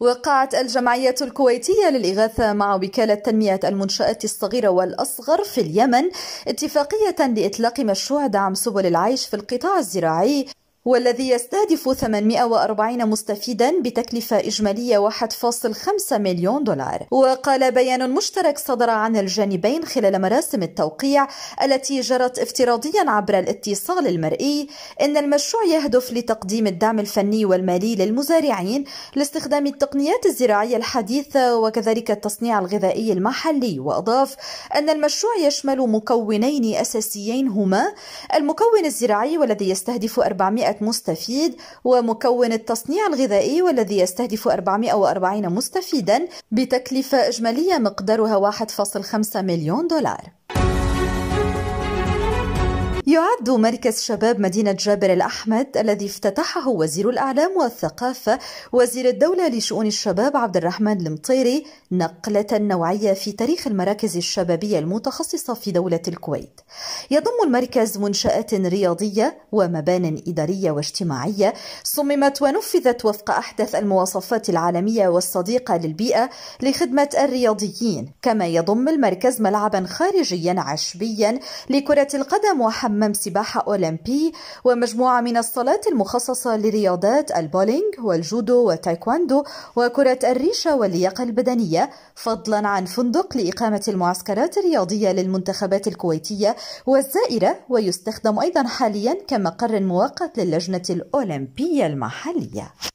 وقعت الجمعية الكويتية للإغاثة مع وكالة تنمية المنشآت الصغيرة والأصغر في اليمن اتفاقية لإطلاق مشروع دعم سبل العيش في القطاع الزراعي والذي يستهدف 840 مستفيدا بتكلفة إجمالية 1.5 مليون دولار وقال بيان مشترك صدر عن الجانبين خلال مراسم التوقيع التي جرت افتراضيا عبر الاتصال المرئي إن المشروع يهدف لتقديم الدعم الفني والمالي للمزارعين لاستخدام التقنيات الزراعية الحديثة وكذلك التصنيع الغذائي المحلي وأضاف أن المشروع يشمل مكونين أساسيين هما المكون الزراعي والذي يستهدف 400 نشاءات مستفيد ومكون التصنيع الغذائي والذي يستهدف 440 مستفيدا بتكلفة إجمالية مقدارها 1.5 مليون دولار يعد مركز شباب مدينة جابر الأحمد الذي افتتحه وزير الأعلام والثقافة وزير الدولة لشؤون الشباب عبد الرحمن المطيري نقلة نوعية في تاريخ المراكز الشبابية المتخصصة في دولة الكويت. يضم المركز منشآت رياضية ومبان إدارية واجتماعية صممت ونفذت وفق أحدث المواصفات العالمية والصديقة للبيئة لخدمة الرياضيين، كما يضم المركز ملعبا خارجيا عشبيا لكرة القدم وحمام حمام سباحة أولمبي ومجموعة من الصالات المخصصة لرياضات البولينج والجودو والتايكواندو وكرة الريشة واللياقة البدنية فضلا عن فندق لإقامة المعسكرات الرياضية للمنتخبات الكويتية والزائرة ويستخدم أيضا حاليا كمقر مؤقت للجنة الأولمبية المحلية